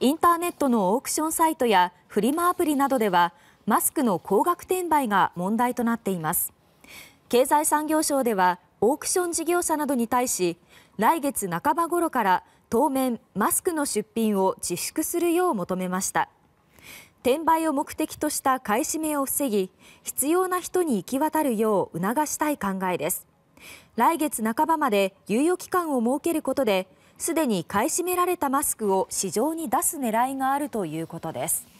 インターネットのオークションサイトやフリマアプリなどではマスクの高額転売が問題となっています経済産業省ではオークション事業者などに対し来月半ば頃から当面マスクの出品を自粛するよう求めました転売を目的とした買い占めを防ぎ必要な人に行き渡るよう促したい考えです来月半ばまで猶予期間を設けることですでに買い占められたマスクを市場に出す狙いがあるということです。